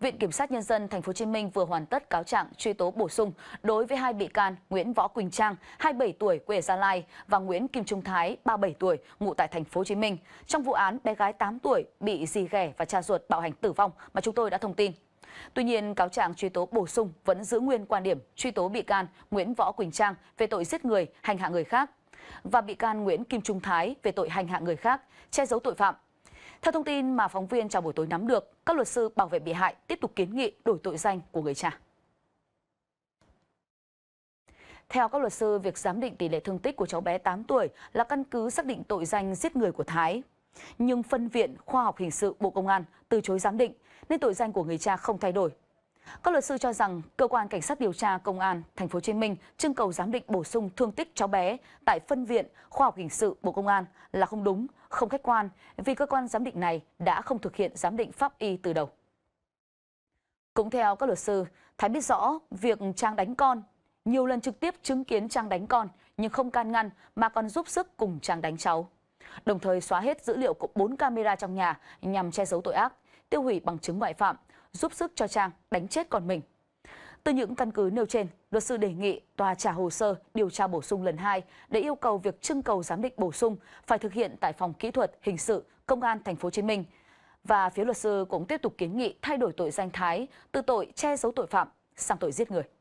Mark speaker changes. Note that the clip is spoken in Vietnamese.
Speaker 1: Viện Kiểm sát Nhân dân Thành phố Hồ Chí Minh vừa hoàn tất cáo trạng truy tố bổ sung đối với hai bị can Nguyễn Võ Quỳnh Trang, 27 tuổi, quê ở Gia Lai và Nguyễn Kim Trung Thái, 37 tuổi, ngụ tại Thành phố Hồ Chí Minh trong vụ án bé gái 8 tuổi bị dì ghẻ và cha ruột bạo hành tử vong mà chúng tôi đã thông tin. Tuy nhiên, cáo trạng truy tố bổ sung vẫn giữ nguyên quan điểm truy tố bị can Nguyễn Võ Quỳnh Trang về tội giết người, hành hạ người khác và bị can Nguyễn Kim Trung Thái về tội hành hạ người khác, che giấu tội phạm theo thông tin mà phóng viên chào buổi tối nắm được, các luật sư bảo vệ bị hại tiếp tục kiến nghị đổi tội danh của người cha. Theo các luật sư, việc giám định tỷ lệ thương tích của cháu bé 8 tuổi là căn cứ xác định tội danh giết người của Thái. Nhưng phân viện khoa học hình sự Bộ Công an từ chối giám định, nên tội danh của người cha không thay đổi các luật sư cho rằng cơ quan cảnh sát điều tra công an thành phố Hồ Chí Minh trưng cầu giám định bổ sung thương tích cháu bé tại phân viện khoa học hình sự Bộ Công an là không đúng, không khách quan vì cơ quan giám định này đã không thực hiện giám định pháp y từ đầu. Cũng theo các luật sư, Thái biết rõ việc Trang đánh con, nhiều lần trực tiếp chứng kiến Trang đánh con nhưng không can ngăn mà còn giúp sức cùng Trang đánh cháu. Đồng thời xóa hết dữ liệu của 4 camera trong nhà nhằm che giấu tội ác tiêu hủy bằng chứng ngoại phạm, giúp sức cho Trang đánh chết con mình. Từ những căn cứ nêu trên, luật sư đề nghị tòa trả hồ sơ điều tra bổ sung lần 2 để yêu cầu việc trưng cầu giám định bổ sung phải thực hiện tại phòng kỹ thuật hình sự Công an thành phố Hồ Chí Minh. Và phía luật sư cũng tiếp tục kiến nghị thay đổi tội danh Thái từ tội che giấu tội phạm sang tội giết người.